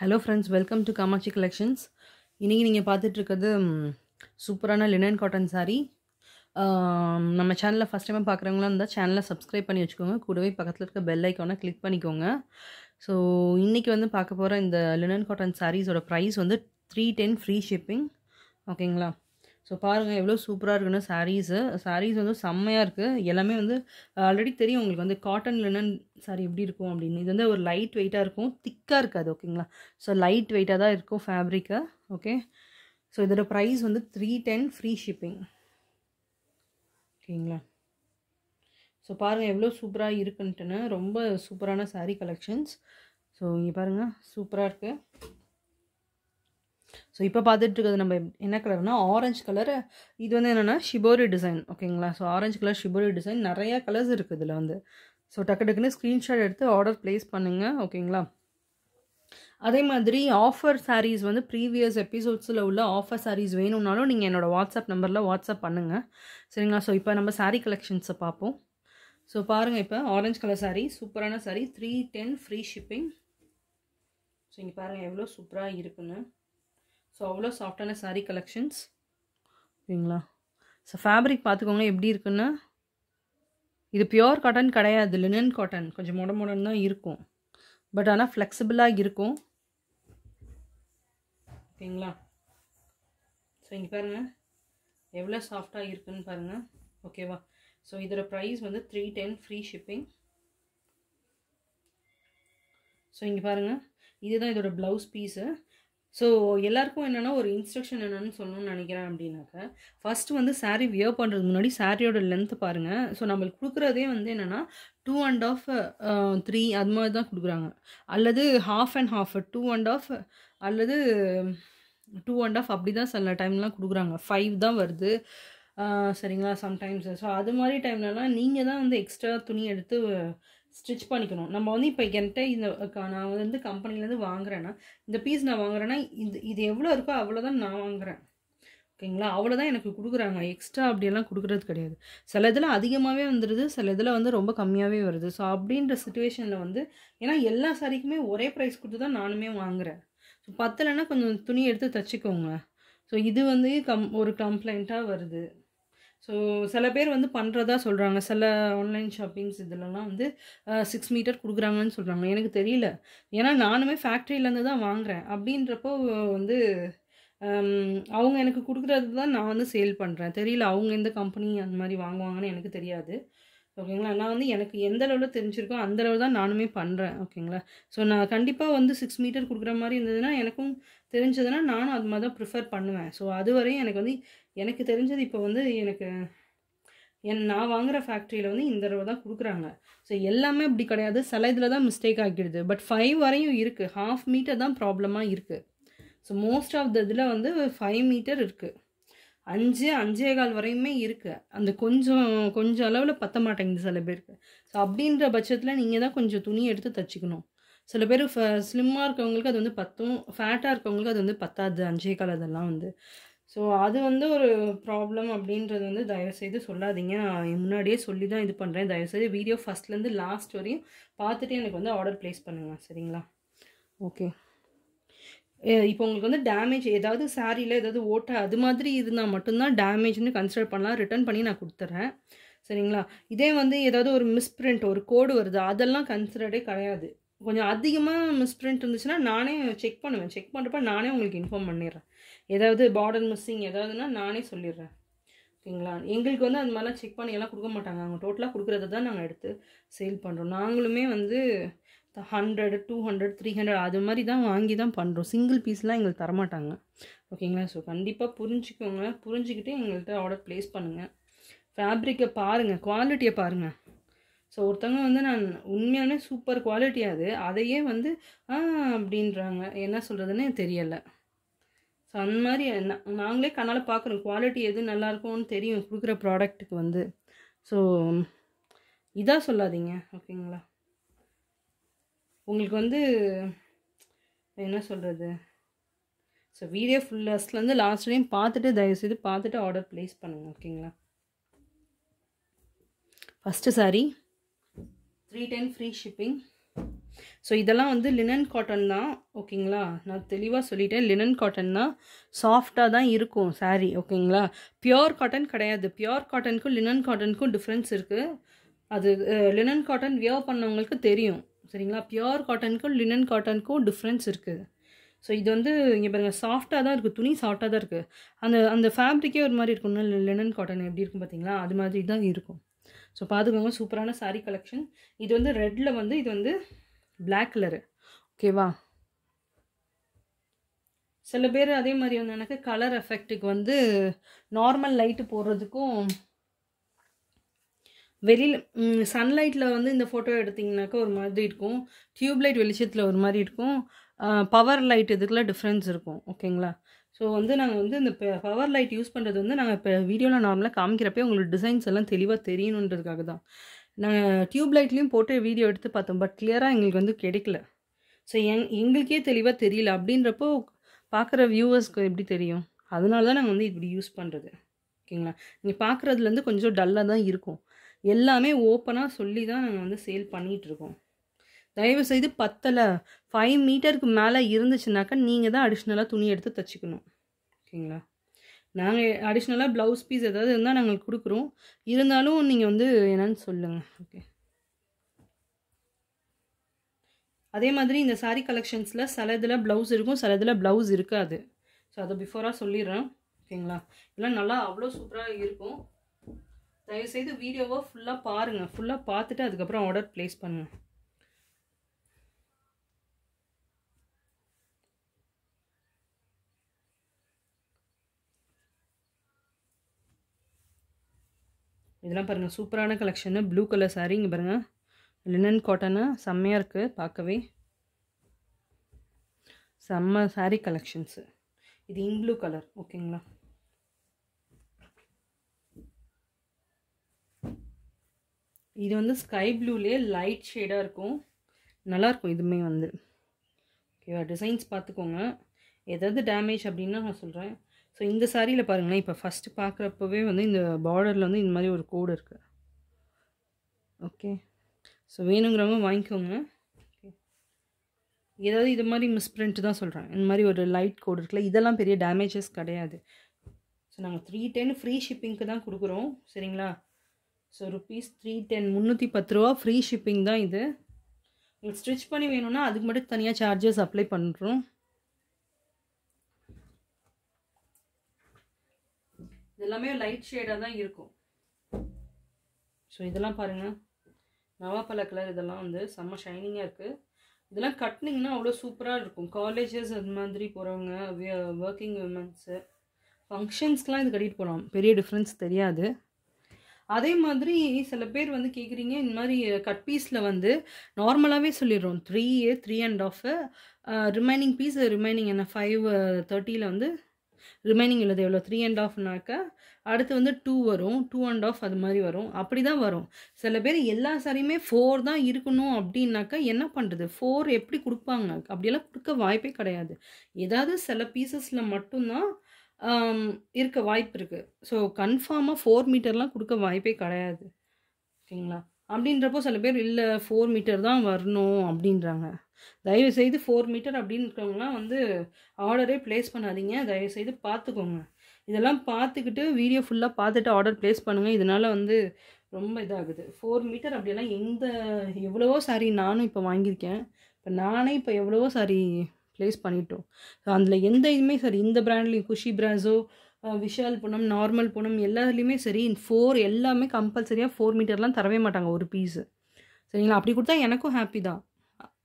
hello friends welcome to Kamakshi collections இன்றைக்கி நீங்கள் பார்த்துட்ருக்கிறது சூப்பரான லினன் காட்டன் சாரீ நம்ம சேனலில் ஃபஸ்ட் டைம் பார்க்குறவங்களாம் இருந்தால் சேனலை சப்ஸ்கிரைப் பண்ணி வச்சுக்கோங்க கூடவே பக்கத்தில் இருக்க பெல் ஐக்கானை கிளிக் பண்ணிக்கோங்க ஸோ இன்றைக்கி வந்து பார்க்க போகிற இந்த லினன் காட்டன் சாரீஸோட ப்ரைஸ் வந்து த்ரீ டென் ஃப்ரீ ஷிப்பிங் ஓகேங்களா ஸோ பாருங்கள் எவ்வளோ சூப்பராக இருக்குன்னு சாரீஸு சாரீஸ் வந்து செம்மையாக இருக்குது எல்லாமே வந்து ஆல்ரெடி தெரியும் உங்களுக்கு வந்து காட்டன் லினன் சாரி எப்படி இருக்கும் அப்படின்னு இது வந்து ஒரு லைட் வெயிட்டாக இருக்கும் திக்காக இருக்காது ஓகேங்களா ஸோ லைட் வெயிட்டாக தான் இருக்கும் ஃபேப்ரிக்கு ஓகே ஸோ இதோட ப்ரைஸ் வந்து த்ரீ டென் ஃப்ரீ ஷிப்பிங் ஓகேங்களா ஸோ பாருங்கள் எவ்வளோ சூப்பராக இருக்குன்ட்டுன்னு ரொம்ப சூப்பரான சாரீ கலெக்ஷன்ஸ் ஸோ இங்கே பாருங்கள் சூப்பராக இருக்குது ஸோ இப்போ பார்த்துட்டு இருக்கிறது நம்ம என்ன கலர்னா ஆரஞ்சு கலர் இது வந்து என்னென்னா ஷிபோரி டிசைன் ஓகேங்களா so orange colour shibori design நிறையா கலர்ஸ் இருக்குது இதில் வந்து ஸோ டக்கு டக்குன்னு ஸ்க்ரீன்ஷாட் எடுத்து ஆர்டர் ப்ளேஸ் பண்ணுங்கள் ஓகேங்களா அதே மாதிரி ஆஃபர் சாரீஸ் வந்து ப்ரீவியஸ் எபிசோட்ஸில் உள்ள ஆஃபர் சாரீஸ் வேணும்னாலும் நீங்கள் என்னோடய வாட்ஸ்அப் நம்பரில் வாட்ஸ்அப் பண்ணுங்கள் சரிங்களா ஸோ இப்போ நம்ம சாரீ கலெக்ஷன்ஸை பார்ப்போம் ஸோ பாருங்கள் இப்போ ஆரஞ்சு கலர் சாரீ சூப்பரான sari three ten free shipping so இங்கே பாருங்கள் எவ்வளோ சூப்பராக இருக்குன்னு ஸோ அவ்வளோ சாஃப்டான சாரீ கலெக்ஷன்ஸ் ஓகேங்களா ஸோ ஃபேப்ரிக் பார்த்துக்கோங்க எப்படி இருக்குன்னா இது பியோர் காட்டன் கிடையாது லினன் காட்டன் கொஞ்சம் மொட மொடன் தான் இருக்கும் பட் ஆனால் ஃப்ளெக்சிபிளாக இருக்கும் ஓகேங்களா ஸோ இங்கே பாருங்கள் எவ்வளோ சாஃப்டாக இருக்குன்னு பாருங்கள் ஓகேவா ஸோ இதோட ப்ரைஸ் வந்து three ten free shipping so இங்கே பாருங்கள் இதுதான் இதோட ப்ளவுஸ் பீஸு ஸோ எல்லாருக்கும் என்னென்னா ஒரு இன்ஸ்ட்ரக்ஷன் என்னென்னு சொல்லணும்னு நினைக்கிறேன் அப்படின்னாக்கா ஃபஸ்ட்டு வந்து சாரீ வியர் பண்ணுறதுக்கு முன்னாடி சாரியோட லென்த்து பாருங்கள் ஸோ நம்மளுக்கு கொடுக்குறதே வந்து என்னென்னா டூ அண்ட் ஆஃப் த்ரீ அது மாதிரி தான் கொடுக்குறாங்க அல்லது half and half two and half அல்லது டூ அண்ட் ஆஃப் அப்படி தான் சில டைம்லாம் கொடுக்குறாங்க ஃபைவ் தான் வருது சரிங்களா சம்டைம்ஸ் ஸோ அது மாதிரி டைம்லலாம் நீங்கள் தான் வந்து எக்ஸ்ட்ரா துணி எடுத்து ஸ்டிச் பண்ணிக்கணும் நம்ம வந்து இப்போ என்கிட்ட இந்த நான் வந்து கம்பெனிலேருந்து வாங்குறேன்னா இந்த பீஸ் நான் வாங்குறேன்னா இது இது எவ்வளோ இருக்கோ அவ்வளோதான் நான் வாங்குகிறேன் ஓகேங்களா அவ்வளோதான் எனக்கு கொடுக்குறாங்க எக்ஸ்ட்ரா அப்படியெல்லாம் கொடுக்குறது கிடையாது சில இதில் அதிகமாகவே வந்துடுது சில இதில் வந்து ரொம்ப கம்மியாகவே வருது ஸோ அப்படின்ற சுச்சுவேஷனில் வந்து ஏன்னா எல்லா சாரிக்குமே ஒரே ப்ரைஸ் கொடுத்து தான் நானுமே வாங்குகிறேன் ஸோ பத்தலைன்னா கொஞ்சம் துணி எடுத்து தைச்சிக்கோங்க ஸோ இது வந்து கம் ஒரு கம்ப்ளைண்ட்டாக வருது ஸோ சில பேர் வந்து பண்ணுறதா சொல்கிறாங்க சில ஆன்லைன் ஷாப்பிங்ஸ் இதிலலாம் வந்து சிக்ஸ் மீட்டர் கொடுக்குறாங்கன்னு சொல்கிறாங்க எனக்கு தெரியல ஏன்னா நானுமே ஃபேக்ட்ரியிலேருந்து தான் வாங்குகிறேன் அப்படின்றப்போ வந்து அவங்க எனக்கு கொடுக்குறது தான் நான் வந்து சேல் பண்ணுறேன் தெரியல அவங்க எந்த கம்பெனி அந்த மாதிரி வாங்குவாங்கன்னு எனக்கு தெரியாது ஓகேங்களா நான் வந்து எனக்கு எந்த அளவில் தெரிஞ்சிருக்கோ அந்த அளவு தான் நானுமே பண்ணுறேன் ஓகேங்களா ஸோ நான் கண்டிப்பாக வந்து சிக்ஸ் மீட்டர் கொடுக்குற மாதிரி இருந்ததுன்னா எனக்கும் தெரிஞ்சதுன்னா நானும் அது மாதிரி தான் ப்ரிஃபர் பண்ணுவேன் ஸோ அது வரையும் எனக்கு வந்து எனக்கு தெரிஞ்சது இப்போ வந்து எனக்கு என் நான் வாங்குகிற ஃபேக்ட்ரியில் வந்து இந்த தடவை தான் கொடுக்குறாங்க ஸோ எல்லாமே அப்படி கிடையாது சில இதில் தான் மிஸ்டேக் ஆகிடுது பட் ஃபைவ் வரையும் இருக்குது ஹாஃப் மீட்டர் தான் ப்ராப்ளமாக இருக்குது ஸோ மோஸ்ட் ஆஃப் த இதில் வந்து ஃபைவ் மீட்டர் இருக்குது அஞ்சு அஞ்சே கால் வரையுமே இருக்குது அந்த கொஞ்சம் கொஞ்சம் அளவில் பற்ற மாட்டேங்குது சில பேருக்கு ஸோ அப்படின்ற பட்சத்தில் நீங்கள் தான் கொஞ்சம் துணி எடுத்து தச்சுக்கணும் சில பேர் ஃப ஸ்லிம்மாக இருக்கவங்களுக்கு அது வந்து பத்தும் ஃபேட்டாக இருக்கவங்களுக்கு அது வந்து பத்தாது அஞ்சே கால் அதெல்லாம் வந்து ஸோ அது வந்து ஒரு ப்ராப்ளம் அப்படின்றது வந்து தயவுசெய்து சொல்லாதீங்க நான் முன்னாடியே சொல்லி தான் இது பண்ணுறேன் தயவுசெய்து வீடியோ ஃபஸ்ட்லேருந்து லாஸ்ட் வரையும் பார்த்துட்டு எனக்கு வந்து ஆர்டர் ப்ளேஸ் பண்ணுங்கள் சரிங்களா ஓகே இப்போ உங்களுக்கு வந்து டேமேஜ் ஏதாவது சாரியில் ஏதாவது ஓட்டை அது மாதிரி இருந்தால் மட்டும்தான் டேமேஜ்னு கன்சிடர் பண்ணலாம் ரிட்டர்ன் பண்ணி நான் கொடுத்துட்றேன் சரிங்களா இதே வந்து ஏதாவது ஒரு மிஸ்பிரிண்ட் ஒரு கோடு வருது அதெல்லாம் கன்சிடர்டே கிடையாது கொஞ்சம் அதிகமாக மிஸ்பிரிண்ட் இருந்துச்சுன்னா நானே செக் பண்ணுவேன் செக் பண்ணுறப்ப நானே உங்களுக்கு இன்ஃபார்ம் பண்ணிடுறேன் ஏதாவது பார்டர் மிஸ்ஸிங் ஏதாவதுனா நானே சொல்லிடுறேன் ஓகேங்களா எங்களுக்கு வந்து அந்த மாதிரிலாம் செக் பண்ணி எல்லாம் கொடுக்க மாட்டாங்க அவங்க டோட்டலாக கொடுக்குறத தான் நாங்கள் எடுத்து சேல் பண்ணுறோம் நாங்களுமே வந்து hundred two hundred three hundred அது மாதிரி தான் வாங்கி தான் பண்ணுறோம் சிங்கிள் பீஸ்லாம் எங்களுக்கு தரமாட்டாங்க ஓகேங்களா ஸோ கண்டிப்பாக புரிஞ்சுக்கோங்க புரிஞ்சுக்கிட்டு எங்கள்கிட்ட ஆர்டர் ப்ளேஸ் பண்ணுங்கள் ஃபேப்ரிக்கை பாருங்கள் குவாலிட்டியை பாருங்கள் ஸோ ஒருத்தவங்க வந்து நான் உண்மையான சூப்பர் குவாலிட்டி அது அதையே வந்து அப்படின்றாங்க என்ன சொல்கிறதுன்னு தெரியலை ஸோ அந்த மாதிரி நாங்களே கண்ணால் பார்க்குறோம் குவாலிட்டி எது நல்லாயிருக்கும்னு தெரியும் கொடுக்குற ப்ராடக்ட்டுக்கு வந்து ஸோ இதாக சொல்லாதீங்க ஓகேங்களா உங்களுக்கு வந்து என்ன சொல்கிறது ஸோ வீடியோ ஃபுல் ஃபஸ்ட்லேருந்து லாஸ்ட் வரையும் பார்த்துட்டு தயவுசெய்து பார்த்துட்டு ஆர்டர் ப்ளேஸ் பண்ணுங்கள் ஓகேங்களா first sari three ten free shipping so இதெல்லாம் வந்து லினன் காட்டன் தான் ஓகேங்களா நான் தெளிவாக சொல்லிட்டேன் லினன் காட்டன் தான் சாஃப்டாக தான் இருக்கும் சாரி ஓகேங்களா பியோர் காட்டன் கிடையாது பியோர் காட்டனுக்கும் லினன் காட்டனுக்கும் டிஃப்ரென்ஸ் இருக்குது அது லினன் காட்டன் வியர் பண்ணவங்களுக்கு தெரியும் சரிங்களா பியோர் காட்டனுக்கும் லினன் காட்டனுக்கும் டிஃப்ரென்ஸ் இருக்குது ஸோ இது வந்து இங்கே பாருங்கள் சாஃப்டாக தான் இருக்குது துணி சாஃப்டாக தான் இருக்குது அந்த அந்த ஃபேப்ரிக்கே ஒரு மாதிரி இருக்கும்னா லினன் காட்டன் எப்படி இருக்கும் பார்த்தீங்களா அது மாதிரி தான் இருக்கும் ஸோ பார்த்துக்கோங்க சூப்பரான சாரீ கலெக்ஷன் இது வந்து ரெட்டில் வந்து இது வந்து பிளாக் கலரு ஓகேவா சில பேர் அதே மாதிரி வந்து எனக்கு கலர் எஃபெக்ட்டுக்கு வந்து நார்மல் லைட்டு போடுறதுக்கும் வெளியில் சன்லைட்டில் வந்து இந்த ஃபோட்டோ எடுத்திங்கனாக்கா ஒரு மாதிரி இருக்கும் டியூப்லைட் வெளிச்சத்தில் ஒரு மாதிரி இருக்கும் பவர் லைட் இதுக்கெல்லாம் டிஃப்ரென்ஸ் இருக்கும் ஓகேங்களா ஸோ வந்து நாங்கள் வந்து இந்த பவர் லைட் யூஸ் பண்ணுறது வந்து நாங்கள் இப்போ வீடியோவில் நார்மலாக காமிக்கிறப்பே உங்களுக்கு டிசைன்ஸ் எல்லாம் தெளிவாக தெரியணுன்றதுக்காக தான் நாங்கள் டியூப் லைட்லேயும் போட்டு வீடியோ எடுத்து பார்த்தோம் பட் கிளியராக எங்களுக்கு வந்து கிடைக்கல ஸோ எங் எங்களுக்கே தெளிவாக தெரியல அப்படின்றப்போ பார்க்குற வியூவர்ஸ்க்கு எப்படி தெரியும் அதனால தான் நாங்கள் வந்து இப்படி யூஸ் பண்ணுறது ஓகேங்களா நீங்கள் பார்க்குறதுலேருந்து கொஞ்சம் டல்லாக தான் இருக்கும் எல்லாமே ஓப்பனாக சொல்லி தான் நாங்கள் வந்து சேல் பண்ணிகிட்ருக்கோம் தயவுசெய்து பத்தில் ஃபைவ் மீட்டருக்கு மேலே இருந்துச்சுனாக்கா நீங்கள் தான் அடிஷ்னலாக துணி எடுத்து தைச்சிக்கணும் ஓகேங்களா நாங்கள் அடிஷ்னலாக ப்ளவுஸ் பீஸ் ஏதாவது இருந்தால் நாங்கள் கொடுக்குறோம் இருந்தாலும் நீங்கள் வந்து என்னன்னு சொல்லுங்கள் ஓகே அதே மாதிரி இந்த சாரீ கலெக்ஷன்ஸில் சில இதில் ப்ளவுஸ் இருக்கும் சில இதில் ப்ளவுஸ் இருக்காது ஸோ அதை பிஃபோராக சொல்லிடுறேன் ஓகேங்களா இல்லை நல்லா அவ்வளோ சூப்பராக இருக்கும் தயவுசெய்து வீடியோவை ஃபுல்லாக பாருங்கள் ஃபுல்லாக பார்த்துட்டு அதுக்கப்புறம் ஆர்டர் ப்ளேஸ் பண்ணுங்கள் இதெல்லாம் பாருங்கள் சூப்பரான கலெக்ஷனு ப்ளூ கலர் சாரீ இங்கே பாருங்கள் லினன் காட்டனு செம்மையாக இருக்குது பார்க்கவே செம்ம சாரீ கலெக்ஷன்ஸு இது ப்ளூ கலர் ஓகேங்களா இது வந்து ஸ்கை ப்ளூலே லைட் ஷேடாக இருக்கும் நல்லாயிருக்கும் இதுவுமே வந்து ஓகேவா டிசைன்ஸ் பார்த்துக்கோங்க எதாவது டேமேஜ் அப்படின்னா நான் சொல்கிறேன் ஸோ இந்த சாரியில் பாருங்களேன் இப்போ ஃபஸ்ட்டு பார்க்குறப்பவே வந்து இந்த பார்டரில் வந்து இந்த மாதிரி ஒரு கோடு இருக்குது ஓகே ஸோ வேணுங்கிறவங்க வாங்கிக்கோங்க ஏதாவது இது மாதிரி மிஸ்பிரிண்ட் தான் சொல்கிறேன் இந்த மாதிரி ஒரு லைட் கோடு இருக்குல்ல இதெல்லாம் பெரிய டேமேஜஸ் கிடையாது ஸோ நாங்கள் த்ரீ டென் ஃப்ரீ ஷிப்பிங்க்கு தான் கொடுக்குறோம் சரிங்களா ஸோ ருபீஸ் த்ரீ டென் முந்நூற்றி பத்து ரூபா ஃப்ரீ ஷிப்பிங் தான் இது உங்களுக்கு ஸ்டிச் பண்ணி வேணும்னா அதுக்கு மட்டும் தனியாக சார்ஜஸ் அப்ளை பண்ணுறோம் இதெல்லாமே லைட் ஷேடாக தான் இருக்கும் ஸோ இதெல்லாம் பாருங்கள் நவாப்பழ கலர் இதெல்லாம் வந்து செம்ம ஷைனிங்காக இருக்குது இதெல்லாம் கட்டினிங்கன்னா அவ்வளோ சூப்பராக இருக்கும் காலேஜஸ் அது மாதிரி போகிறவங்க ஒர்க்கிங் உமன்ஸு ஃபங்க்ஷன்ஸ்க்கெலாம் இது கட்டிகிட்டு போகலாம் பெரிய டிஃப்ரென்ஸ் தெரியாது அதே மாதிரி சில பேர் வந்து கேட்குறீங்க இந்த மாதிரி கட் பீஸில் வந்து நார்மலாகவே சொல்லிடுறோம் three three and half remaining piece remaining என்ன ஃபைவ் தேர்ட்டியில் வந்து ரிமைனிங் உள்ளது எவ்வளோ த்ரீ அண்ட் ஆஃப்னாக்க அடுத்து வந்து டூ வரும் டூ அண்ட் ஆஃப் அது மாதிரி வரும் அப்படி தான் வரும் சில பேர் எல்லா சாரியுமே ஃபோர் தான் இருக்கணும் அப்படின்னாக்கா என்ன பண்ணுறது ஃபோர் எப்படி கொடுப்பாங்க அப்படியெல்லாம் கொடுக்க வாய்ப்பே கிடையாது ஏதாவது சில பீசஸில் மட்டும்தான் இருக்க வாய்ப்பு இருக்குது ஸோ கன்ஃபார்மாக ஃபோர் மீட்டர்லாம் கொடுக்க வாய்ப்பே கிடையாது ஓகேங்களா அப்படின்றப்போ சில பேர் இல்லை ஃபோர் மீட்டர் தான் வரணும் அப்படின்றாங்க தயவுசெய்து ஃபோர் மீட்டர் அப்படின்னு இருக்கவங்களாம் வந்து ஆர்டரே ப்ளேஸ் பண்ணாதீங்க தயவுசெய்து பார்த்துக்கோங்க இதெல்லாம் பார்த்துக்கிட்டு வீடியோ ஃபுல்லாக பார்த்துட்டு ஆர்டர் ப்ளேஸ் பண்ணுங்கள் இதனால் வந்து ரொம்ப இதாகுது ஃபோர் மீட்டர் அப்படியெல்லாம் எந்த எவ்வளவோ சாரி நானும் இப்போ வாங்கியிருக்கேன் இப்போ நானே இப்போ எவ்வளவோ சாரி ப்ளேஸ் பண்ணிட்டோம் அதில் எந்த இதுவுமே சரி இந்த ப்ராண்ட்லேயும் குஷி பிராஸோ விஷால் பூனம் நார்மல் பூனம் எல்லாத்துலேயுமே சரி ஃபோர் எல்லாமே கம்பல்சரியாக ஃபோர் மீட்டர்லாம் தரவே மாட்டாங்க ஒரு பீஸு சரிங்களா அப்படி கொடுத்தா எனக்கும் ஹாப்பி தான்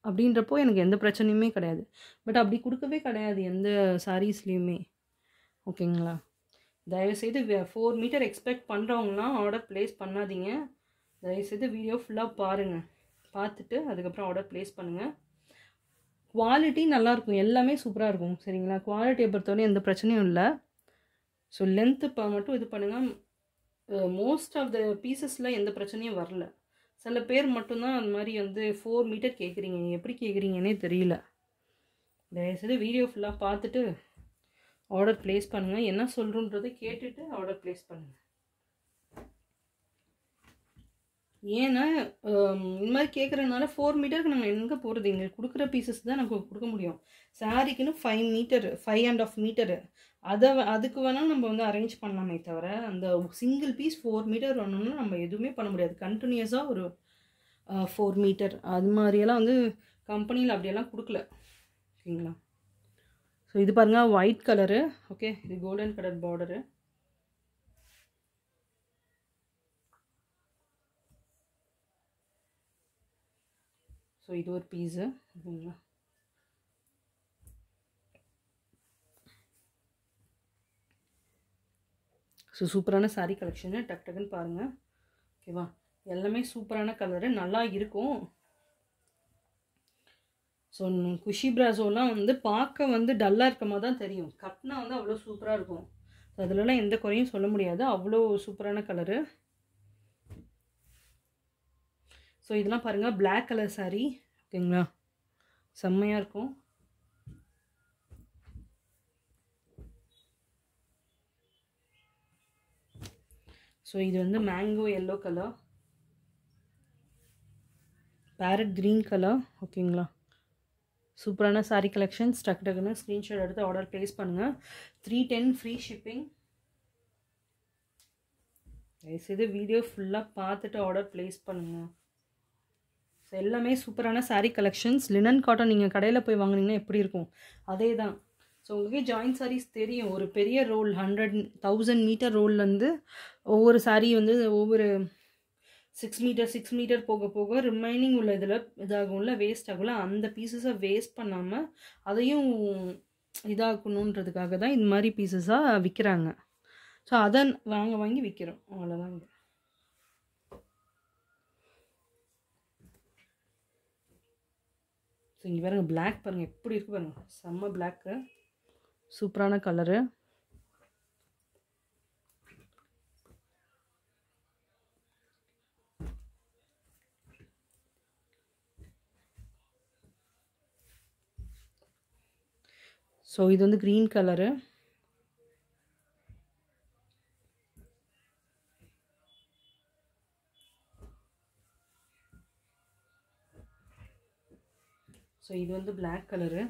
அப்படின்றப்போ எனக்கு எந்த பிரச்சனையுமே கிடையாது பட் அப்படி கொடுக்கவே கிடையாது எந்த சாரீஸ்லேயுமே ஓகேங்களா தயவுசெய்து ஃபோர் மீட்டர் எக்ஸ்பெக்ட் பண்ணுறவங்களாம் ஆர்டர் ப்ளேஸ் பண்ணாதீங்க தயவுசெய்து வீடியோ ஃபுல்லாக பாருங்கள் பார்த்துட்டு அதுக்கப்புறம் ஆர்டர் ப்ளேஸ் பண்ணுங்கள் குவாலிட்டி நல்லாயிருக்கும் எல்லாமே சூப்பராக இருக்கும் சரிங்களா குவாலிட்டியை பொறுத்தவரையும் எந்த பிரச்சனையும் இல்லை ஸோ லென்த்து இப்போ மட்டும் இது பண்ணுங்கள் மோஸ்ட் ஆஃப் த பீசஸில் எந்த பிரச்சனையும் வரல சில பேர் மட்டும்தான் அந்த மாதிரி வந்து ஃபோர் மீட்டர் கேட்குறீங்க எப்படி கேட்குறீங்கன்னே தெரியல தயவுசெய்து வீடியோ ஃபுல்லாக பார்த்துட்டு ஆர்டர் ப்ளேஸ் பண்ணுங்கள் என்ன சொல்கிறோன்றதை கேட்டுட்டு ஆர்டர் ப்ளேஸ் பண்ணுங்கள் ஏன்னா இந்த மாதிரி கேட்குறதுனால ஃபோர் மீட்டருக்கு நாங்கள் எங்கே போகிறது இங்கே கொடுக்குற பீசஸ் தான் நமக்கு கொடுக்க முடியும் சாரீக்குன்னு five metre five and half metre அதை அதுக்கு வேணால் நம்ம வந்து அரேஞ்ச் பண்ணலாமே தவிர அந்த சிங்கிள் பீஸ் ஃபோர் மீட்டர் வரணும்னா நம்ம எதுவுமே பண்ண முடியாது கண்டினியூஸாக ஒரு ஃபோர் மீட்டர் அது மாதிரியெல்லாம் வந்து கம்பெனியில் அப்படியெல்லாம் கொடுக்கல ஓகேங்களா ஸோ இது பாருங்கள் ஒயிட் கலரு ஓகே இது கோல்டன் கலர் பார்டரு ஸோ இது ஒரு பீஸு அப்படிங்களா ஸோ சூப்பரான சாரீ கலெக்ஷனு டக் டக்குன்னு பாருங்கள் ஓகேவா எல்லாமே சூப்பரான கலரு நல்லா இருக்கும் ஸோ குஷி பிராசோலாம் வந்து பார்க்க வந்து டல்லாக இருக்க மாதிரி தான் தெரியும் கட்னா வந்து அவ்வளோ சூப்பராக இருக்கும் ஸோ அதிலலாம் எந்த குறையும் சொல்ல முடியாது அவ்வளோ சூப்பரான கலரு ஸோ இதெல்லாம் பாருங்கள் பிளாக் கலர் சாரீ ஓகேங்களா செம்மையாக இருக்கும் ஸோ இது வந்து mango yellow colour parrot green colour ஓகேங்களா சூப்பரான சாரீ கலெக்ஷன் ஸ்டக் டக்குன்னு ஸ்க்ரீன்ஷாட் எடுத்து ஆர்டர் ப்ளேஸ் பண்ணுங்கள் த்ரீ டென் ஃப்ரீ ஷிப்பிங் தயவுசெய்து வீடியோ ஃபுல்லாக பார்த்துட்டு ஆர்டர் ப்ளேஸ் பண்ணுங்கள் எல்லாமே சூப்பரான சாரீ கலெக்ஷன்ஸ் லினன் காட்டன் நீங்கள் கடையில் போய் வாங்கினீங்கன்னா எப்படி இருக்கும் அதே தான் ஸோ உங்களுக்கே ஜாயின் சாரீஸ் தெரியும் ஒரு பெரிய ரோல் ஹண்ட்ரட் தௌசண்ட் மீட்டர் ரோல்லேருந்து ஒவ்வொரு சாரீ வந்து ஒவ்வொரு சிக்ஸ் மீட்டர் சிக்ஸ் மீட்டர் போக போக ரிமைனிங் உள்ள இதில் இதாகும்ல வேஸ்ட் ஆகும்ல அந்த பீசஸை வேஸ்ட் பண்ணாமல் அதையும் இதாகணுன்றதுக்காக தான் இது மாதிரி பீசஸாக விற்கிறாங்க ஸோ அதை வாங்க வாங்கி விற்கிறோம் அவ்வளோதாங்க ஸோ இங்கே பாருங்கள் பிளாக் பாருங்கள் எப்படி இருக்குது பாருங்கள் செம்ம பிளாக்கு சூப்பரான கலரு ஸோ இது வந்து க்ரீன் கலரு ஸோ இது வந்து பிளாக் கலரு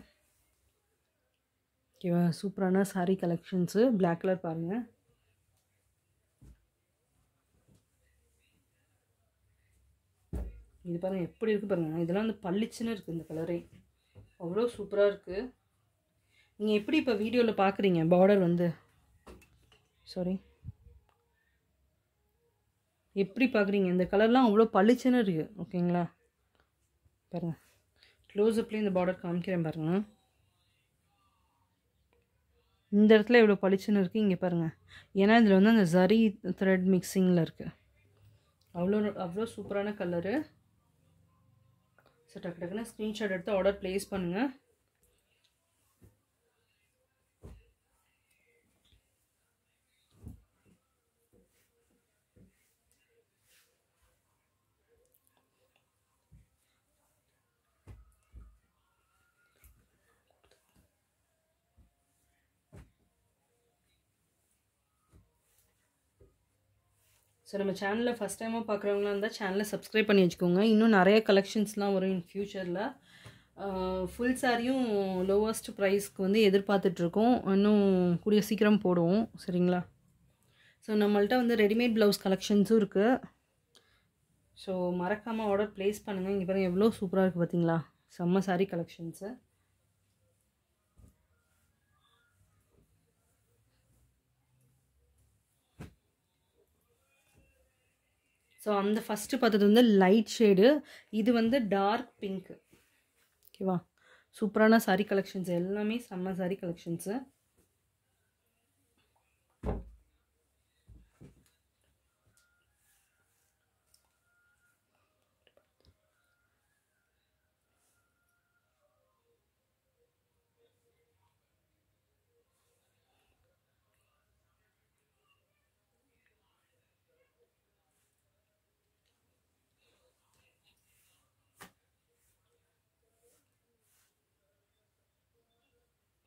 ஓகேவா சூப்பரான சாரீ கலெக்ஷன்ஸு பிளாக் கலர் பாருங்கள் இது பாருங்கள் எப்படி இருக்குது பாருங்கள் இதெல்லாம் வந்து பளிச்சுன்னு இருக்குது இந்த கலரே அவ்வளோ சூப்பராக இருக்குது நீங்கள் எப்படி இப்போ வீடியோவில் பார்க்குறீங்க பார்டர் வந்து சாரி எப்படி பார்க்குறீங்க இந்த கலர்லாம் அவ்வளோ பளிச்சுன்னு இருக்குது ஓகேங்களா பாருங்கள் க்ளோஸ்அப்லேயும் இந்த பார்டர் காமிக்கிறேன் பாருங்கள் இந்த இடத்துல எவ்வளோ பளிச்சுன்னு இருக்குது இங்கே பாருங்கள் ஏன்னா இதில் வந்து அந்த ஜரி த்ரெட் மிக்சிங்கில் இருக்குது அவ்வளோ அவ்வளோ சூப்பரான கலரு ஸோ டக்கு டக்குன்னு ஸ்க்ரீன்ஷாட் எடுத்து ஆர்டர் ப்ளேஸ் பண்ணுங்கள் ஸோ நம்ம சேனலில் ஃபஸ்ட் டைமாக பார்க்குறவங்களா இருந்தால் சேனலை சப்ஸ்கிரைப் பண்ணி வச்சுக்கோங்க இன்னும் நிறைய கலெக்ஷன்ஸ்லாம் வரும் இன் ஃப்யூச்சரில் ஃபுல் சாரியும் லோவஸ்ட் ப்ரைஸ்க்கு வந்து எதிர்பார்த்துட்ருக்கோம் இன்னும் கூடிய சீக்கிரம் போடுவோம் சரிங்களா ஸோ நம்மள்ட்ட வந்து ரெடிமேட் ப்ளவுஸ் கலெக்ஷன்ஸும் இருக்குது ஸோ மறக்காமல் ஆர்டர் ப்ளேஸ் பண்ணுங்கள் இங்கே பாருங்கள் எவ்வளோ சூப்பராக இருக்குது பார்த்தீங்களா செம்ம சாரீ கலெக்ஷன்ஸு ஸோ அந்த ஃபஸ்ட்டு பார்த்தது வந்து லைட் ஷேடு இது வந்து டார்க் பிங்க்கு ஓகேவா சூப்பரான சாரி கலெக்ஷன்ஸ் எல்லாமே செம்ம சாரி கலெக்ஷன்ஸு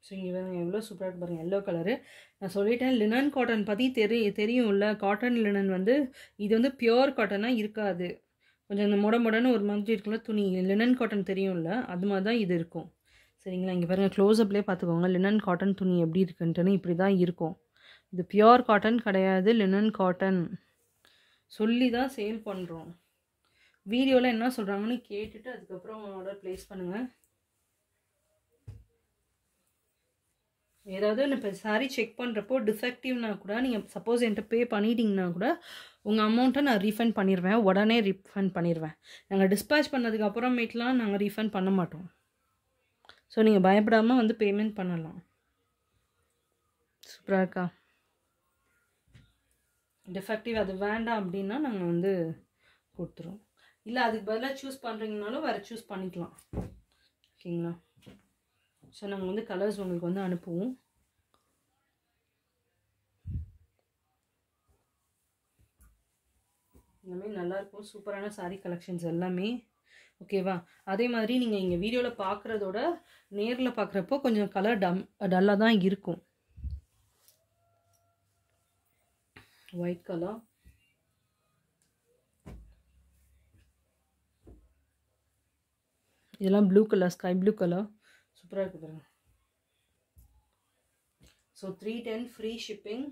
ஸோ இங்கே பாருங்கள் எவ்வளோ சூப்பராக இருக்கு பாருங்கள் எல்லோ கலரு நான் சொல்லிட்டேன் லினன் காட்டன் பற்றி தெரி இல்லை காட்டன் லினன் வந்து இது வந்து பியோர் காட்டனாக இருக்காது கொஞ்சம் இந்த முட முடன்னு ஒரு மாதிரி இருக்குல்ல துணி லினன் காட்டன் தெரியும் இல்லை அது மாதிரி தான் இது இருக்கும் சரிங்களா இங்கே பாருங்கள் க்ளோஸ்அப்லேயே பார்த்துக்கோங்க லினன் காட்டன் துணி எப்படி இருக்குன்ட்டுன்னு இப்படி தான் இருக்கும் இது பியோர் காட்டன் கிடையாது லினன் காட்டன் சொல்லி தான் சேல் பண்ணுறோம் வீடியோவில் என்ன சொல்கிறாங்கன்னு கேட்டுட்டு அதுக்கப்புறம் ஆர்டர் ப்ளேஸ் பண்ணுங்கள் ஏதாவது இப்போ சாரி செக் பண்ணுறப்போ டிஃபெக்டிவ்னா கூட நீங்கள் சப்போஸ் என்கிட்ட பே பண்ணிட்டீங்கன்னா கூட உங்கள் அமௌண்ட்டை நான் ரீஃபண்ட் பண்ணிடுவேன் உடனே ரீஃபண்ட் பண்ணிடுவேன் நாங்கள் டிஸ்பேச் பண்ணதுக்கு அப்புறமேட்டுலாம் நாங்கள் ரீஃபண்ட் பண்ண மாட்டோம் ஸோ நீங்கள் பயப்படாமல் வந்து பேமெண்ட் பண்ணலாம் சூப்பராக இருக்கா டிஃபெக்டிவ் அது வேண்டாம் அப்படின்னா நாங்கள் வந்து கொடுத்துருவோம் இல்லை அதுக்கு பதிலாக சூஸ் பண்ணுறீங்கனாலும் வேறு சூஸ் பண்ணிக்கலாம் ஓகேங்களா ஸோ நாங்கள் வந்து கலர்ஸ் உங்களுக்கு வந்து அனுப்புவோம் எல்லாமே நல்லாயிருக்கும் சூப்பரான சாரீ கலெக்ஷன்ஸ் எல்லாமே ஓகேவா அதே மாதிரி நீங்கள் இங்கே வீடியோவில் பார்க்குறதோட நேரில் பார்க்குறப்போ கொஞ்சம் கலர் டம் டல்லாக தான் இருக்கும் ஒயிட் கலர் இதெல்லாம் blue colour sky blue colour சூப்பராக இருக்குது பாருங்க so three ten free shipping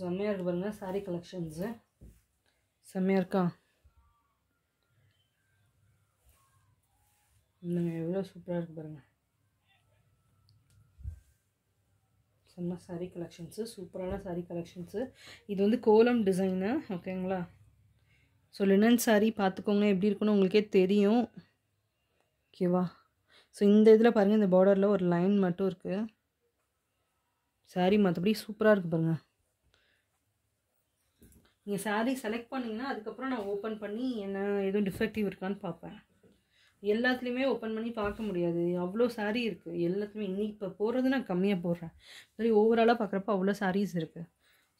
செம்மையாக இருக்குது பாருங்கள் சாரீ கலெக்ஷன்ஸு செம்மையாக இருக்கா இன்னும் எவ்வளோ சூப்பராக இருக்குது பாருங்கள் செம்ம சாரீ கலெக்ஷன்ஸு சூப்பரான சாரீ கலெக்ஷன்ஸு இது வந்து கோலம் டிசைனு ஓகேங்களா ஸோ லினன் சாரீ பார்த்துக்கோங்க எப்படி இருக்குன்னு உங்களுக்கே தெரியும் ஓகேவா ஸோ இந்த இதில் பாருங்கள் இந்த பார்டரில் ஒரு லைன் மட்டும் இருக்குது சாரீ மற்றபடி சூப்பராக இருக்குது பாருங்கள் நீங்கள் சாரீ செலக்ட் பண்ணிங்கன்னா அதுக்கப்புறம் நான் ஓப்பன் பண்ணி என்ன எதுவும் டிஃபெக்டிவ் இருக்கான்னு பார்ப்பேன் எல்லாத்துலேயுமே ஓப்பன் பண்ணி பார்க்க முடியாது அவ்வளோ சாரீ இருக்குது எல்லாத்துலேயுமே இன்றைக்கி இப்போ போகிறது நான் கம்மியாக போடுறேன் சரி ஓவராலாக பார்க்குறப்ப அவ்வளோ சாரீஸ் இருக்குது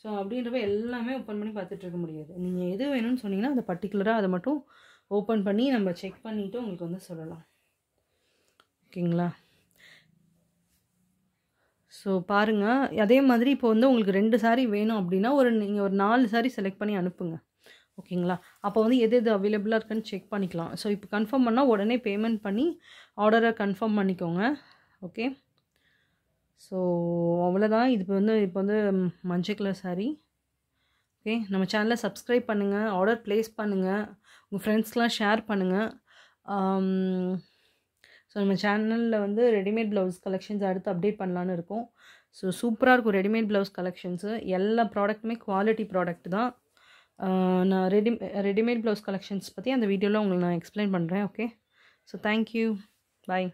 ஸோ அப்படின்றப்ப எல்லாமே ஓப்பன் பண்ணி பார்த்துட்டு இருக்க முடியாது நீங்கள் எது வேணும்னு சொன்னீங்கன்னா அதை பர்டிகுலராக அதை மட்டும் ஓப்பன் பண்ணி நம்ம செக் பண்ணிவிட்டு உங்களுக்கு வந்து சொல்லலாம் ஓகேங்களா ஸோ பாருங்கள் அதே மாதிரி இப்போ வந்து உங்களுக்கு ரெண்டு சாரீ வேணும் அப்படின்னா ஒரு நீங்கள் ஒரு நாலு சாரீ செலக்ட் பண்ணி அனுப்புங்க ஓகேங்களா அப்போ வந்து எது எது அவைலபிளாக இருக்குன்னு செக் பண்ணிக்கலாம் ஸோ இப்போ கன்ஃபார்ம் பண்ணால் உடனே பேமெண்ட் பண்ணி ஆர்டரை கன்ஃபார்ம் பண்ணிக்கோங்க ஓகே ஸோ அவ்வளோதான் இது வந்து இப்போ வந்து மஞ்சள் கலர் சாரீ ஓகே நம்ம சேனலை சப்ஸ்கிரைப் பண்ணுங்கள் ஆர்டர் ப்ளேஸ் பண்ணுங்கள் உங்கள் ஃப்ரெண்ட்ஸ்க்கெலாம் ஷேர் பண்ணுங்கள் ஸோ um, நம்ம சேனலில் வந்து ரெடிமேட் ப்ளவுஸ் கலெக்ஷன்ஸ் அடுத்து அப்டேட் பண்ணலான்னு இருக்கும் ஸோ சூப்பராக இருக்கும் ரெடிமேட் ப்ளவுஸ் கலெக்ஷன்ஸு எல்லா ப்ராடக்ட்டுமே குவாலிட்டி ப்ராடக்ட் தான் நான் ரெடி ரெடிமேட் ப்ளவுஸ் கலெக்ஷன்ஸ் பற்றி அந்த வீடியோவில் உங்களுக்கு நான் எக்ஸ்பிளைன் பண்ணுறேன் ஓகே ஸோ தேங்க்யூ பாய்